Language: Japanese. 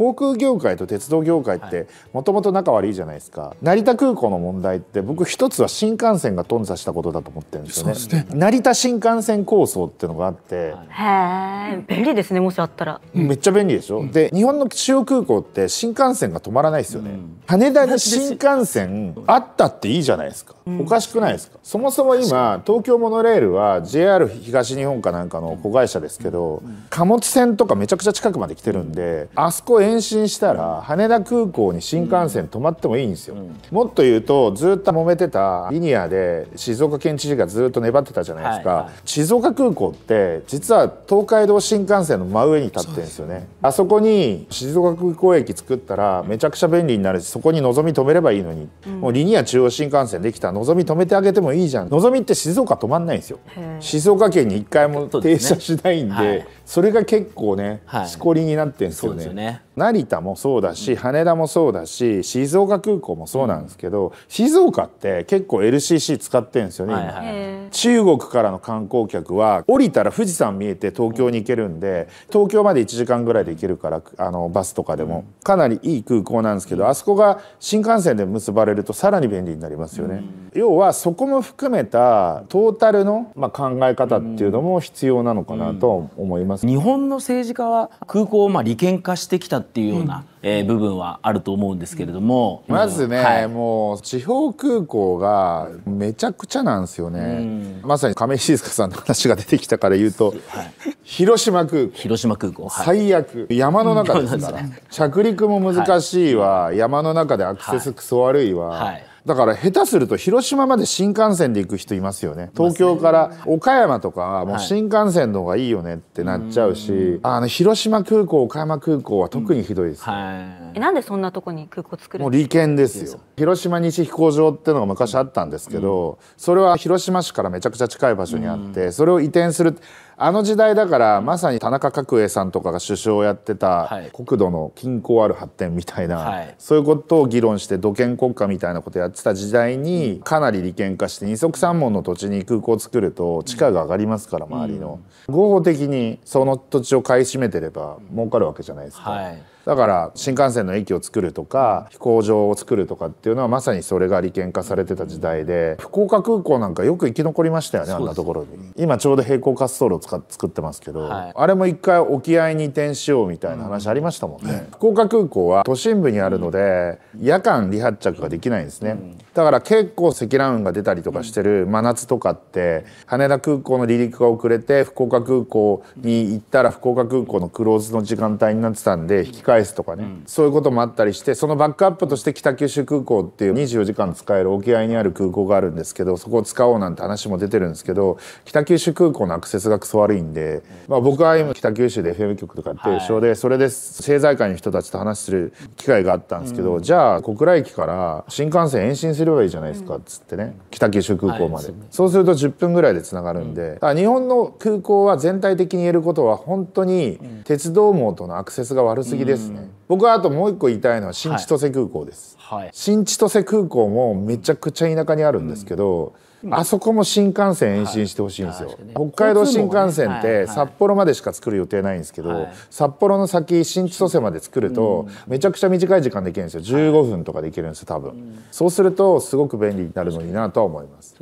航空業界と鉄道業界ってもともと仲悪いじゃないですか成田空港の問題って僕一つは新幹線が頓挫したことだと思ってるんですよね、ね、成田新幹線構想っていうのがあってへえ便利ですねもしあったら、うん、めっちゃ便利でしょ、うん、で日本の中央空港って新幹線が止まらないですよね、うん、羽田に新幹線あったっていいじゃないですか、おかしくないですかそもそも今東京モノレールは JR 東日本かなんかの子会社ですけど貨物船とかめちゃくちゃ近くまで来てるんであそこ延伸したら羽田空港に新幹線止まってもいいんですよ、うん、もっと言うとずっと揉めてたリニアで静岡県知事がずっと粘ってたじゃないですか、はいはい、静岡空港って実は東海道新幹線の真上に立ってるんですよねあそこに静岡空港駅作ったらめちゃくちゃ便利になるしそこに望み止めればいいのに、うん、もうリニア中央新幹線できたのぞみ止めてあげてもいいじゃんのぞみって静岡止まんないんですよ静岡県に1回も停車しないんで、それが結構ね、はい、しこりになってんですよね、ね、成田もそうだし羽田もそうだし静岡空港もそうなんですけど、うん、静岡って結構 LCC 使ってんですよね、はいはい、中国からの観光客は降りたら富士山見えて東京に行けるんで東京まで1時間ぐらいで行けるからあのバスとかでも、かなりいい空港なんですけどあそこが新幹線で結ばれるとさらに便利になりますよね。要はそこも含めたトータルの、まあ、考え方っていうのも必要なのかなと思います。日本の政治家は空港をまあ利権化してきたっていうようなえー、部分はあると思うんですけれども、まずね、はい、もう地方空港がめちゃくちゃなんですよね、まさに亀井静香さんの話が出てきたから言うと、はい、広島空港広島空港、はい、最悪山の中ですから、ね、着陸も難しいわ、山の中でアクセスクソ悪いわ、だから下手すると広島まで新幹線で行く人いますよね東京から岡山とかはもう新幹線の方がいいよねってなっちゃうし、はい、あの広島空港岡山空港は特にひどいです、ね、うんはい、なんでそんなとこに空港作るもう利権ですよ広島西飛行場っていうのが昔あったんですけど、うん、それは広島市からめちゃくちゃ近い場所にあって、うん、それを移転するあの時代だからまさに田中角栄さんとかが首相をやってた国土の均衡ある発展みたいな、はい、そういうことを議論して土建国家みたいなことやってた時代にかなり利権化して二足三門の土地に空港を作ると地価が上がりますから周りの、合法的にその土地を買い占めてれば儲かるわけじゃないですか。はいだから新幹線の駅を作るとか飛行場を作るとかっていうのはまさにそれが利権化されてた時代で福岡空港なんかよく生き残りましたよねあんなところに今ちょうど平行滑走路を使作ってますけど、はい、あれも一回沖合に移転しようみたいな話ありましたもんね、うん、福岡空港は都心部にあるので、うん、夜間離発着ができないんですね、うん、だから結構積乱雲が出たりとかしてる真夏とかって羽田空港の離陸が遅れて福岡空港に行ったら福岡空港のクローズの時間帯になってたんで引き返すとかね、うん、そういうこともあったりしてそのバックアップとして北九州空港っていう24時間使える沖合にある空港があるんですけどそこを使おうなんて話も出てるんですけど北九州空港のアクセスがクソ悪いんで、まあ、僕は今北九州で FM 局とかやってる緒で、はい、それで政財界の人たちと話する機会があったんですけど、うん、じゃあ小倉駅から新幹線延伸すればいいじゃないですかっつってね、うん、北九州空港まで、はい、そうすると10分ぐらいでつながるんで、うん、日本の空港は全体的に言えることは本当に鉄道網とのアクセスが悪すぎですですね、うん、僕はあともう一個言いたいのは新千歳空港です、はい、新千歳空港もめちゃくちゃ田舎にあるんですけど、うん、あそこも新幹線延伸してほしいんですよ、はいね、北海道新幹線って札幌までしか作る予定ないんですけど、はい、札幌の先新千歳まで作るとめちゃくちゃ短い時間できるんですよ15分とかできるんですよ多分、そうするとすごく便利になるのになとは思います